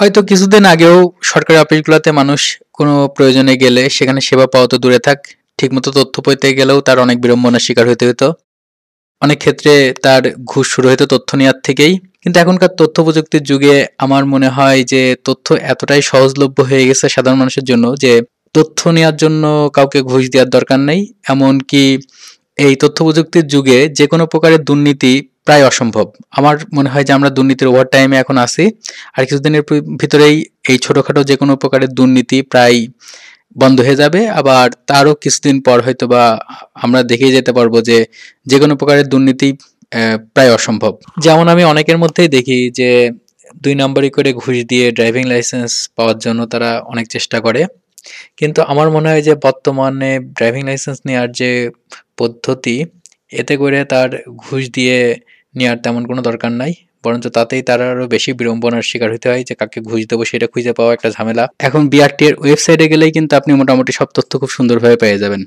হয়তো কিছুদিন আগেও সরকারি অফিসগুলোতে মানুষ কোনো প্রয়োজনে গেলে সেখানে সেবা পাওয়া তো দূরে থাক ঠিকমতো তথ্য পেতে গেলেও তার অনেক বিড়ম্বনার শিকার হতে হতো অনেক ক্ষেত্রে তার ঘুষ শুরু হতো তথ্য নেওয়ার থেকেই কিন্তু এখনকার তথ্য প্রযুক্তির যুগে আমার মনে হয় যে তথ্য এতটাই সহজলভ্য হয়ে গেছে সাধারণ মানুষের জন্য যে তথ্য নেওয়ার জন্য কাউকে ঘুষ দেওয়ার দরকার নেই এমনকি এই তথ্য প্রযুক্তির যুগে যে কোনো প্রকারের দুর্নীতি প্রায় অসম্ভব আমার মনে হয় যে আমরা দুর্নীতির ওভার টাইমে এখন আছি আর কিছুদিনের ভিতরেই এই ছোটোখাটো যে কোনো প্রকারের দুর্নীতি প্রায় বন্ধ হয়ে যাবে আবার তারও কিছুদিন পর হয়তো বা আমরা দেখে যেতে পারবো যে যে কোনো প্রকারের দুর্নীতি প্রায় অসম্ভব যেমন আমি অনেকের মধ্যেই দেখি যে দুই নম্বরই করে ঘুষ দিয়ে ড্রাইভিং লাইসেন্স পাওয়ার জন্য তারা অনেক চেষ্টা করে কিন্তু আমার মনে হয় যে বর্তমানে ড্রাইভিং লাইসেন্স নেওয়ার যে পদ্ধতি এতে করে তার ঘুষ দিয়ে নেওয়ার তেমন কোনো দরকার নাই বরঞ্চ তাতেই তার আরও বেশি বিড়ম্বনার শিকার হতে হয় যে কাকে ঘুষ দেবো সেটা খুঁজে পাওয়া একটা ঝামেলা এখন বিআরটি এর ওয়েবসাইটে গেলেই কিন্তু আপনি মোটামুটি সব তথ্য খুব সুন্দরভাবে পেয়ে যাবেন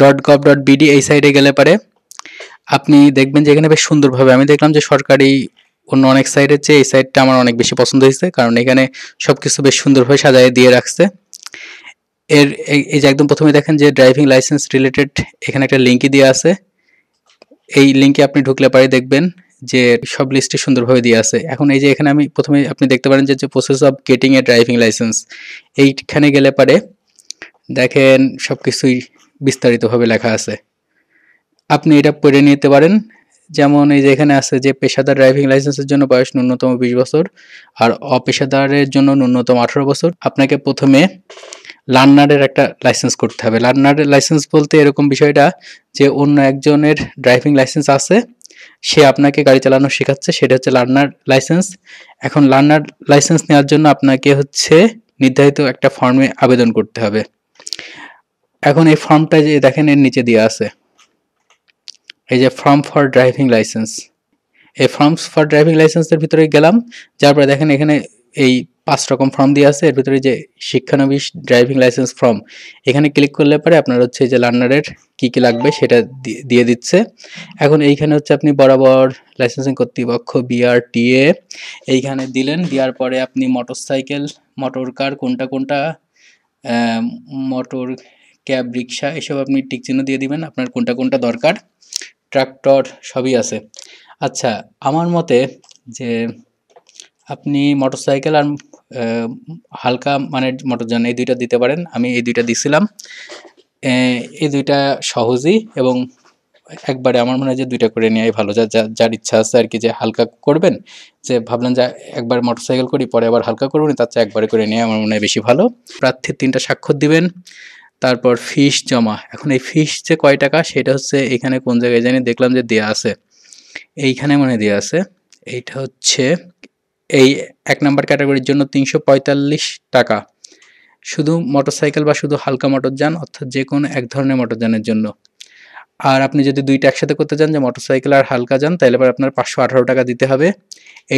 ডট গভ ডট বিডি এই সাইডে গেলে পারে আপনি দেখবেন যে এখানে বেশ সুন্দরভাবে আমি দেখলাম যে সরকারি অন্য অনেক সাইডের চেয়ে এই সাইডটা আমার অনেক বেশি পছন্দ হয়েছে কারণ এখানে সব কিছু বেশ সুন্দরভাবে সাজায় দিয়ে রাখছে এর এই যে একদম প্রথমে দেখেন যে ড্রাইভিং লাইসেন্স রিলেটেড এখানে একটা লিঙ্কই দেওয়া আছে এই লিঙ্কে আপনি ঢুকলে পারে দেখবেন যে সব লিস্টে সুন্দরভাবে দিয়ে আছে এখন এই যে এখানে আমি প্রথমে আপনি দেখতে পারেন যে process of getting a driving licence এইখানে গেলে পারে দেখেন সব কিছুই বিস্তারিতভাবে লেখা আছে আপনি এটা পড়ে নিতে পারেন যেমন এই যে এখানে আছে যে পেশাদার ড্রাইভিং লাইসেন্সের জন্য বয়স ন্যূনতম বিশ বছর আর অপেশাদারের জন্য ন্যূনতম আঠারো বছর আপনাকে প্রথমে লার্নারের একটা লাইসেন্স করতে হবে লার্নারের লাইসেন্স বলতে এরকম বিষয়টা যে অন্য একজনের ড্রাইভিং লাইসেন্স আছে সে আপনাকে গাড়ি চালানো শেখাচ্ছে সেটা হচ্ছে লার্নার লাইসেন্স এখন লার্নার লাইসেন্স নেওয়ার জন্য আপনাকে হচ্ছে নির্ধারিত একটা ফর্মে আবেদন করতে হবে এখন এই ফর্মটা যে দেখেন এর নিচে দেওয়া আছে এই যে ফর্ম ফর ড্রাইভিং লাইসেন্স এই ফর্মস ফর ড্রাইভিং লাইসেন্সের ভিতরে গেলাম যারপরে দেখেন এখানে এই পাঁচ রকম ফর্ম দিয়ে আছে এর ভিতরে যে শিক্ষানবিশ ড্রাইভিং লাইসেন্স ফর্ম এখানে ক্লিক করলে পরে আপনার হচ্ছে যে লার্নারের কি কি লাগবে সেটা দিয়ে দিচ্ছে এখন এইখানে হচ্ছে আপনি বরাবর লাইসেন্সিং কর্তৃপক্ষ বিআরটিএ এইখানে দিলেন দেওয়ার পরে আপনি মোটর সাইকেল মোটর কার কোনটা কোনটা মোটর ক্যাব রিক্সা এসব আপনি টিকচিহ্ন দিয়ে দিবেন আপনার কোনটা কোনটা দরকার ট্রাক্টর সবই আছে আচ্ছা আমার মতে যে আপনি মোটরসাইকেল আর হালকা মানে মোটরযান এই দুইটা দিতে পারেন আমি এই দুইটা দিছিলাম এই দুইটা সহজই এবং একবারে আমার মনে হয় যে দুইটা করে নেওয়াই ভালো যা যার ইচ্ছা আছে আর কি যে হালকা করবেন যে ভাবলেন যে একবার মোটরসাইকেল করি পরে আবার হালকা করবেন তার চেয়ে একবারে করে নিয়ে আমার মনে হয় বেশি ভালো প্রার্থীর তিনটা স্বাক্ষর দিবেন তারপর ফিস জমা এখন এই ফিস যে কয় টাকা সেটা হচ্ছে এখানে কোন জায়গায় জানি দেখলাম যে দেয়া আছে এইখানে মনে দেয়া আছে এইটা হচ্ছে এই এক নম্বর ক্যাটাগরির জন্য তিনশো টাকা শুধু মোটরসাইকেল বা শুধু হালকা মোটরযান অর্থাৎ যে কোনো এক ধরনের মোটরযানের জন্য আর আপনি যদি দুইটা একসাথে করতে চান যে মোটরসাইকেল আর হালকা যান তাহলে এবার আপনার পাঁচশো আঠারো টাকা দিতে হবে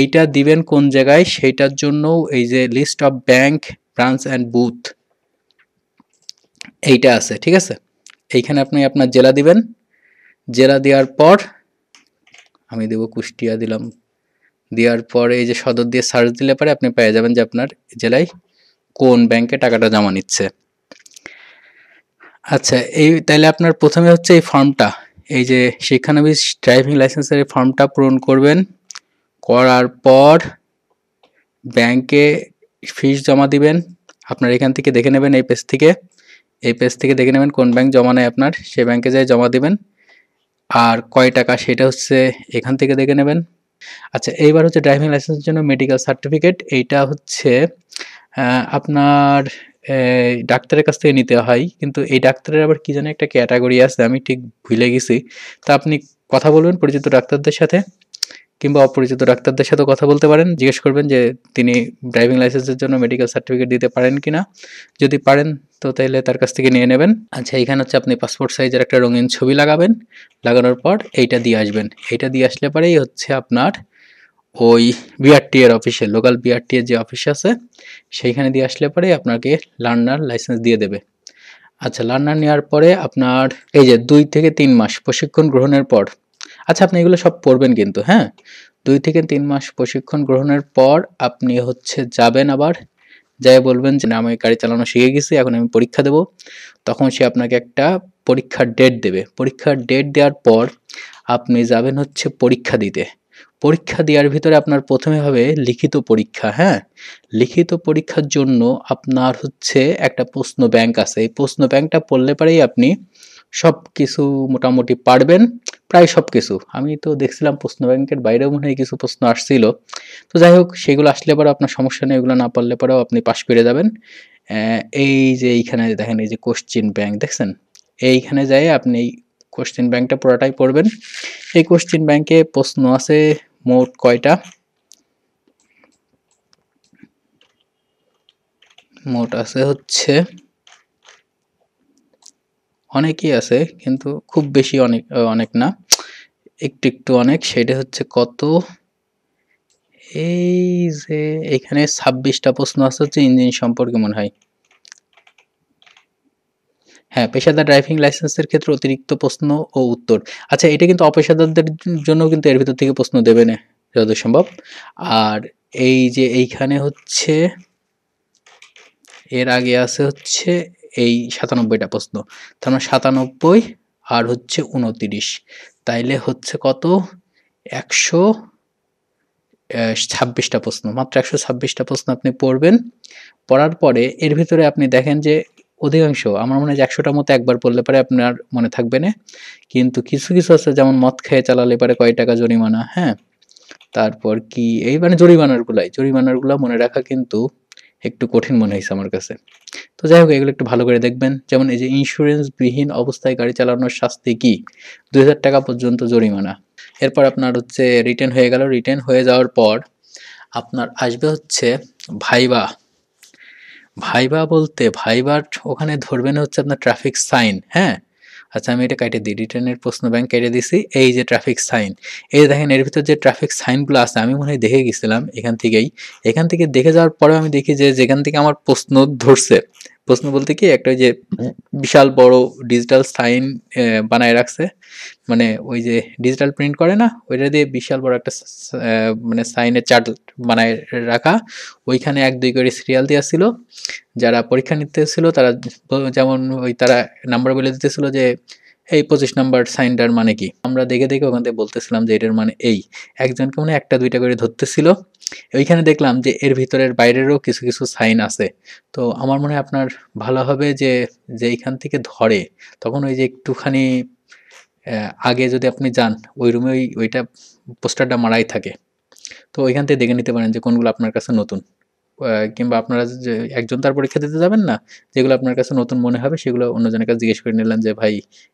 এইটা দিবেন কোন জায়গায় সেইটার জন্য এই যে list of bank branch and booth এইটা আছে ঠিক আছে এইখানে আপনি আপনার জেলা দিবেন জেলা দেওয়ার পর আমি দেব কুষ্টিয়া দিলাম দেওয়ার পরে এই যে সদর দিয়ে সার্চ দিলে পরে আপনি পেয়ে যাবেন যে আপনার জেলায় কোন ব্যাংকে টাকাটা জমা নিচ্ছে আচ্ছা এই তাহলে আপনার প্রথমে হচ্ছে এই ফর্মটা এই যে শিক্ষানবিশ ড্রাইভিং লাইসেন্সের এই ফর্মটা পূরণ করবেন করার পর ব্যাংকে ফিস জমা দিবেন আপনার এখান থেকে দেখে নেবেন এই পেজ থেকে এই পেজ থেকে দেখে নেবেন কোন ব্যাংক জমা নেয় আপনার সে ব্যাংকে যাই জমা দিবেন আর কয় টাকা সেটা হচ্ছে এখান থেকে দেখে নেবেন আচ্ছা এইবার হচ্ছে ড্রাইভিং লাইসেন্সের জন্য মেডিকেল সার্টিফিকেট এইটা হচ্ছে আপনার ডাক্তারের কাছ থেকে নিতে হয় কিন্তু এই ডাক্তারের আবার কী যেন একটা ক্যাটাগরি আছে আমি ঠিক ভুলে গেছি তা আপনি কথা বলবেন পরিচিত ডাক্তারদের সাথে কিংবা অপরিচিত ডাক্তারদের সাথে কথা বলতে পারেন জিজ্ঞেস করবেন যে তিনি ড্রাইভিং লাইসেন্সের জন্য মেডিকেল সার্টিফিকেট দিতে পারেন কি না যদি পারেন তো তাহলে তার কাছ থেকে নিয়ে নেবেন আচ্ছা এখানে হচ্ছে আপনি পাসপোর্ট সাইজের একটা রঙিন ছবি লাগাবেন লাগানোর পর এইটা দিয়ে আসবেন এইটা দিয়ে আসলে পরেই হচ্ছে আপনার ওই বিআরটি এর অফিসে লোকাল বিআরটি এর যে অফিস আছে সেইখানে দিয়ে আসলে পরে আপনাকে লার্নার লাইসেন্স দিয়ে দেবে আচ্ছা লার্নার নেওয়ার পরে আপনার এই যে দুই থেকে তিন মাস প্রশিক্ষণ গ্রহণের পর আচ্ছা আপনি এগুলো সব পড়বেন কিন্তু হ্যাঁ দুই থেকে তিন মাস প্রশিক্ষণ গ্রহণের পর আপনি হচ্ছে যাবেন আবার যাই বলবেন যে না আমি গাড়ি চালানো শিখে গেছি এখন আমি পরীক্ষা দেব তখন সে আপনাকে একটা পরীক্ষার ডেট দেবে পরীক্ষার ডেট দেওয়ার পর আপনি যাবেন হচ্ছে পরীক্ষা দিতে পরীক্ষা দেওয়ার ভিতরে আপনার প্রথমে হবে লিখিত পরীক্ষা হ্যাঁ লিখিত পরীক্ষার জন্য আপনার হচ্ছে একটা প্রশ্ন ব্যাংক আছে এই প্রশ্ন ব্যাংকটা পড়লে পরেই আপনি সব কিছু মোটামুটি পারবেন প্রায় সব কিছু আমি তো দেখছিলাম প্রশ্ন ব্যাংকের বাইরেও মনে হয় কিছু প্রশ্ন আসছিল তো যাই হোক সেগুলো আসলে পরেও আপনার সমস্যা নেই এগুলো না পারলে পরেও আপনি পাশ পেরে যাবেন এই যে এইখানে দেখেন এই যে কোশ্চিন ব্যাংক দেখছেন এইখানে যাই আপনি এই কোশ্চিন ব্যাংকটা পুরোটাই পড়বেন এই কোশ্চিন ব্যাংকে প্রশ্ন আছে মোট কয়টা মোট আছে হচ্ছে অনেকেই আছে কিন্তু খুব বেশি অনেক অনেক না একটু একটু অনেক সেটা হচ্ছে কত এই যে এখানে ছাব্বিশটা প্রশ্ন আছে হচ্ছে ইঞ্জিন সম্পর্কে মনে হয় হ্যাঁ পেশাদার ড্রাইভিং লাইসেন্সের ক্ষেত্রে অতিরিক্ত প্রশ্ন ও উত্তর আচ্ছা এটা কিন্তু অপেশাদারদের জন্য কিন্তু এর ভিতর থেকে প্রশ্ন দেবে না যত সম্ভব আর এই যে এইখানে হচ্ছে এর আগে আছে হচ্ছে এই সাতানব্বইটা প্রশ্ন তার মানে সাতানব্বই আর হচ্ছে উনতিরিশ তাইলে হচ্ছে কত একশো ছাব্বিশটা প্রশ্ন মাত্র একশো ছাব্বিশটা প্রশ্ন আপনি পড়বেন পড়ার পরে এর ভিতরে আপনি দেখেন যে অধিকাংশ আমার মনে হয় একশোটার মতো একবার পড়লে পারে আপনার মনে থাকবে না কিন্তু কিছু কিছু আছে যেমন মদ খেয়ে চালালে পারে কয় টাকা জরিমানা হ্যাঁ তারপর কি এই মানে জরিমানারগুলাই জরিমানারগুলো মনে রাখা কিন্তু একটু কঠিন মনে হয়েছে আমার কাছে তো যাই হোক এগুলো একটু ভালো করে দেখবেন যেমন এই যে ইন্স্যুরেন্সবিহীন অবস্থায় গাড়ি চালানোর শাস্তি কি দুই টাকা পর্যন্ত জরিমানা এরপর আপনার হচ্ছে রিটার্ন হয়ে গেল রিটার্ন হয়ে যাওয়ার পর আপনার আসবে হচ্ছে ভাইবা ভাইবা বলতে ভাইবার ওখানে ধরবেন হচ্ছে আপনার ট্রাফিক সাইন হ্যাঁ আচ্ছা আমি এটা কাটে দিই রিটার্নের প্রশ্ন ব্যাংক কেটে দিছি এই যে ট্রাফিক সাইন এই দেখেন এর ভিতর যে ট্রাফিক সাইনগুলো আছে আমি মনে হয় দেখে গেছিলাম এখান থেকেই এখান থেকে দেখে যাওয়ার পরেও আমি দেখি যে যেখান থেকে আমার প্রশ্ন ধরছে প্রশ্ন বলতে কি একটা যে বিশাল বড় ডিজিটাল সাইন বানায় রাখছে মানে ওই যে ডিজিটাল প্রিন্ট করে না ওইটা দিয়ে বিশাল বড় একটা মানে সাইনের চার্ট বানায় রাখা ওইখানে এক দুই করে সিরিয়াল দেওয়া ছিল যারা পরীক্ষা নিতে ছিল তারা যেমন ওই তারা নাম্বার বলে দিতেছিল যে এই পঁচিশ নাম্বার সাইনটার মানে কি আমরা দেখে দেখে ওখান থেকে বলতেছিলাম যে এটার মানে এই একজনকে মানে একটা দুইটা করে ধরতেছিল ওইখানে দেখলাম যে এর ভিতরের বাইরেরও কিছু কিছু সাইন আছে তো আমার মনে হয় আপনার ভালো হবে যে যেইখান থেকে ধরে তখন ওই যে একটুখানি আগে যদি আপনি যান ওই রুমে ওই ওইটা পোস্টারটা মারাই থাকে তো ওইখান থেকে দেখে নিতে পারেন যে কোনগুলো আপনার কাছে নতুন কিংবা আপনারা যে একজন তার পরীক্ষা দিতে যাবেন না যেগুলো আপনার কাছে নতুন মনে হবে সেগুলো অন্যজনের কাছে জিজ্ঞেস করে নিলেন যে ভাই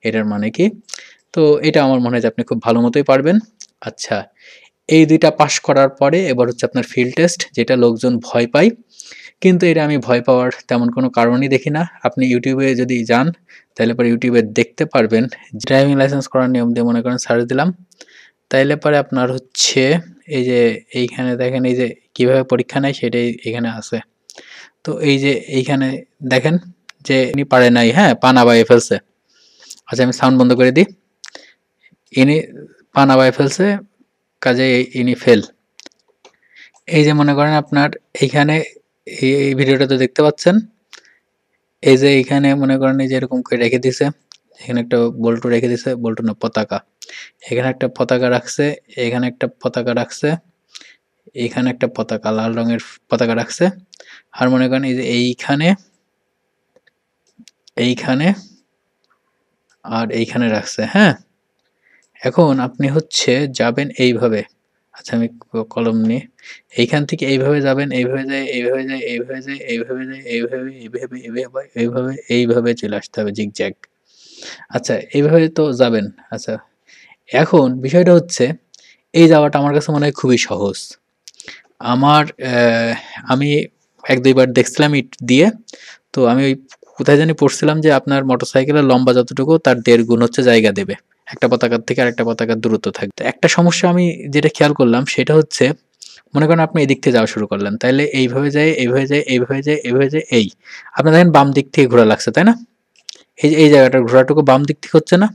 এটার মানে কি তো এটা আমার মনে হয় যে আপনি খুব ভালো মতোই পারবেন আচ্ছা এই দুইটা পাশ করার পরে এবার হচ্ছে আপনার ফিল্ড টেস্ট যেটা লোকজন ভয় পায় কিন্তু এটা আমি ভয় পাওয়ার তেমন কোনো কারণই দেখি না আপনি ইউটিউবে যদি যান তাহলে পরে ইউটিউবে দেখতে পারবেন ড্রাইভিং লাইসেন্স করার নিয়ম দিয়ে মনে করেন সার্চ দিলাম তাইলে পরে আপনার হচ্ছে এই যে এইখানে দেখেন এই যে কিভাবে পরীক্ষা নেয় সেটাই এখানে আছে তো এই যে এইখানে দেখেন যে ইনি পারে নাই হ্যাঁ পানা বাইয়ে ফেলছে আচ্ছা আমি সাউন্ড বন্ধ করে দিই ইনি পানা বাইয়ে ফেলছে কাজে ইনি ফেল এই যে মনে করেন আপনার এইখানে এই ভিডিওটা তো দেখতে পাচ্ছেন এই যে এইখানে মনে করেন এই যে এরকম করে রেখে দিছে এখানে একটা বল্টু রেখে দিছে বল্টু না পতাকা এখানে একটা পতাকা রাখছে এখানে একটা পতাকা রাখছে এখানে একটা পতাকা লাল রঙের পতাকা রাখছে আর মনে করেন এই যে এইখানে এইখানে আর এইখানে রাখছে হ্যাঁ এখন আপনি হচ্ছে যাবেন এইভাবে আচ্ছা আমি কলম নিয়ে এইখান থেকে এইভাবে যাবেন এইভাবে যায় এইভাবে যায় এইভাবে যায় এইভাবে যায় এইভাবে এইভাবে এইভাবে এইভাবে এইভাবে চলে আসতে হবে জিগজ্যাগ আচ্ছা এইভাবে তো যাবেন আচ্ছা এখন বিষয়টা হচ্ছে এই যাওয়াটা আমার কাছে মনে হয় খুবই সহজ আমার আমি এক দুইবার দেখছিলাম ইট দিয়ে তো আমি ওই কোথায় জানি পড়ছিলাম যে আপনার মোটরসাইকেলের লম্বা যতটুকু তার দেড় গুণ হচ্ছে জায়গা দেবে একটা পতাকার থেকে আরেকটা পতাকার দূরত্ব থাকবে একটা সমস্যা আমি যেটা খেয়াল করলাম সেটা হচ্ছে মনে করেন আপনি এদিক থেকে যাওয়া শুরু করলেন তাহলে এইভাবে যায় এইভাবে যায় এইভাবে যায় এইভাবে যায় এই আপনার দেখেন বাম দিক থেকে ঘোরা লাগছে তাই না এই যে এই জায়গাটা ঘোরাটুকু বাম দিক থেকে হচ্ছে না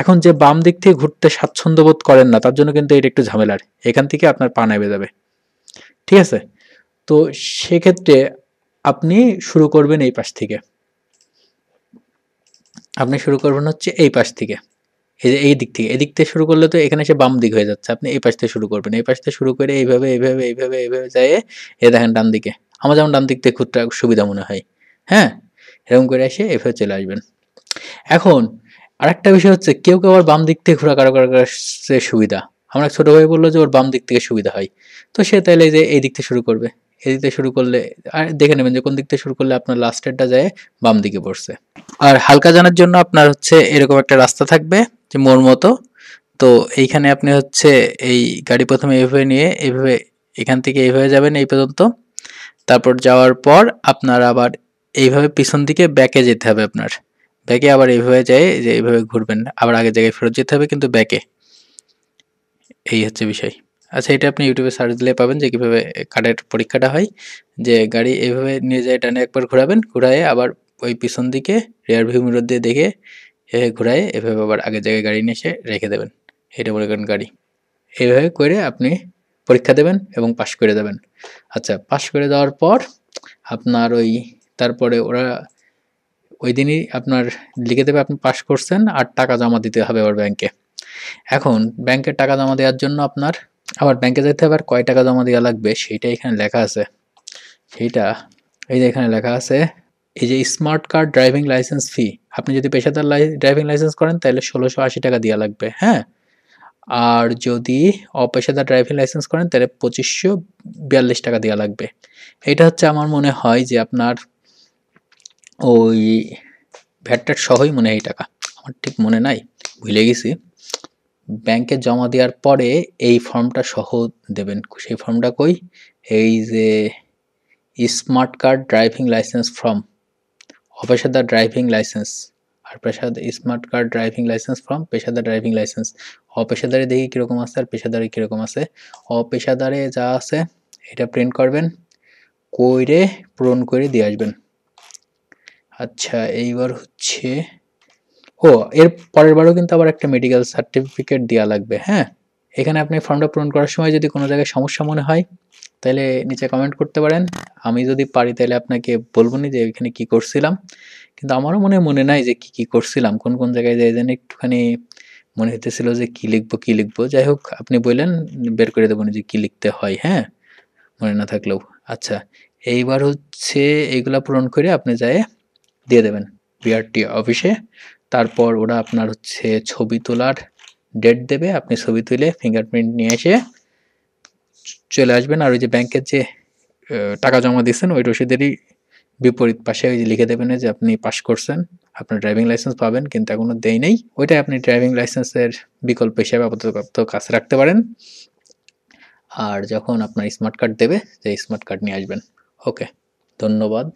এখন যে বাম দিক থেকে ঘুরতে স্বাচ্ছন্দ্য বোধ করেন না তার জন্য কিন্তু এটা একটু ঝামেলার এখান থেকে আপনার পা নেবে যাবে ঠিক আছে তো সেক্ষেত্রে আপনি শুরু করবেন এই পাশ থেকে আপনি শুরু করবেন হচ্ছে এই পাশ থেকে এই যে এই দিক থেকে এদিক থেকে শুরু করলে তো এখানে এসে বাম দিক হয়ে যাচ্ছে আপনি এই পাশ থেকে শুরু করবেন এই পাশ থেকে শুরু করে এইভাবে এইভাবে এইভাবে এইভাবে যায় এ দেখেন ডান দিকে আমার যেমন ডান দিক থেকে খুবটা সুবিধা মনে হয় হ্যাঁ এরকম করে এসে এভাবে চলে আসবেন এখন আরেকটা বিষয় হচ্ছে কেউ কেউ আবার বাম দিক থেকে ঘোরা কারো কারো কাছে সুবিধা আমরা ছোটো ভাই বললো যে ওর বাম দিক থেকে সুবিধা হয় তো সে তাহলে যে এই দিক থেকে শুরু করবে এই দিক থেকে শুরু করলে আর দেখে নেবেন যে কোন দিক থেকে শুরু করলে আপনার লাস্টেরটা যায় বাম দিকে পড়ছে আর হালকা জানার জন্য আপনার হচ্ছে এরকম একটা রাস্তা থাকবে যে মোর মতো তো এইখানে আপনি হচ্ছে এই গাড়ি প্রথমে এভাবে নিয়ে এভাবে এখান থেকে এভাবে যাবেন এই পর্যন্ত তারপর যাওয়ার পর আপনার আবার এইভাবে পিছন দিকে ব্যাকে যেতে হবে আপনার ব্যাকে আবার এইভাবে যায় যে এইভাবে ঘুরবেন আবার আগের জায়গায় ফেরত যেতে হবে কিন্তু ব্যাকে এই হচ্ছে বিষয় আচ্ছা এটা আপনি ইউটিউবে সার্চ দিলে পাবেন যে কীভাবে কার্ডের পরীক্ষাটা হয় যে গাড়ি এইভাবে নিয়ে যায় টানে একবার ঘোরাবেন ঘুরায়ে আবার ওই পিছন দিকে রেয়ার ভিউ মিরর দিয়ে দেখে এভাবে ঘুরায়ে এভাবে আবার আগের জায়গায় গাড়ি নিয়ে এসে রেখে দেবেন এটা মনে করেন গাড়ি এইভাবে করে আপনি পরীক্ষা দেবেন এবং পাশ করে দেবেন আচ্ছা পাশ করে দেওয়ার পর আপনার ওই তারপরে ওরা ওই দিনই আপনার লিখে দেবে আপনি পাস করছেন আর টাকা জমা দিতে হবে আবার ব্যাংকে এখন ব্যাংকে টাকা জমা দেওয়ার জন্য আপনার আবার ব্যাংকে যেতে হবে আর কয় টাকা জমা দেওয়া লাগবে সেইটা এখানে লেখা আছে সেইটা এই যে এখানে লেখা আছে এই যে smart card driving licence fee আপনি যদি পেশাদার ড্রাইভিং লাইসেন্স করেন তাহলে ষোলোশো আশি টাকা দেওয়া লাগবে হ্যাঁ আর যদি অপেশাদার ড্রাইভিং লাইসেন্স করেন তাহলে পঁচিশশো বিয়াল্লিশ টাকা দেওয়া লাগবে এটা হচ্ছে আমার মনে হয় যে আপনার ওই ভ্যাটটার সহই মনে হয় এই টাকা আমার ঠিক মনে নাই ভুলে গেছি ব্যাংকে জমা দেওয়ার পরে এই ফর্মটা সহ দেবেন সেই ফর্মটা কই এই যে smart card driving licence form অপেশাদার ড্রাইভিং লাইসেন্স আর পেশাদার smart card driving licence form পেশাদার ড্রাইভিং লাইসেন্স অপেশাদারে দেখি কীরকম আছে আর পেশাদারে কীরকম আছে অপেশাদারে যা আছে এটা প্রিন্ট করবেন কইরে পূরণ করে দিয়ে আসবেন আচ্ছা এইবার হচ্ছে ও এর পরের বারও কিন্তু আবার একটা মেডিকেল সার্টিফিকেট দেওয়া লাগবে হ্যাঁ এখানে আপনি ফর্মটা পূরণ করার সময় যদি কোনো জায়গায় সমস্যা মনে হয় তাহলে নিচে কমেন্ট করতে পারেন আমি যদি পারি তাহলে আপনাকে বলবো না যে এখানে কি করছিলাম কিন্তু আমারও মনে মনে নাই যে কি কি করছিলাম কোন কোন জায়গায় যাই যেন একটুখানি মনে হতেছিল যে কি লিখবো কি লিখবো যাই হোক আপনি বললেন বের করে না যে কি লিখতে হয় হ্যাঁ মনে না থাকলেও আচ্ছা এইবার হচ্ছে এইগুলা পূরণ করে আপনি যায় দিয়ে দেবেন বিআরটি অফিসে তারপর ওরা আপনার হচ্ছে ছবি তোলার ডেট দেবে আপনি ছবি তুলে ফিঙ্গারপ্রিন্ট নিয়ে এসে চলে আসবেন আর ওই যে ব্যাংকের যে টাকা জমা দিচ্ছেন ওই রসিদেরই বিপরীত পাশে ওই যে লিখে দেবেন যে আপনি পাস করছেন আপনার ড্রাইভিং লাইসেন্স পাবেন কিন্তু এখনও দেয় নেই ওইটাই আপনি ড্রাইভিং লাইসেন্সের বিকল্প হিসাবে আপাতত কাছে রাখতে পারেন আর যখন আপনার স্মার্ট কার্ড দেবে যে স্মার্ট কার্ড নিয়ে আসবেন ওকে ধন্যবাদ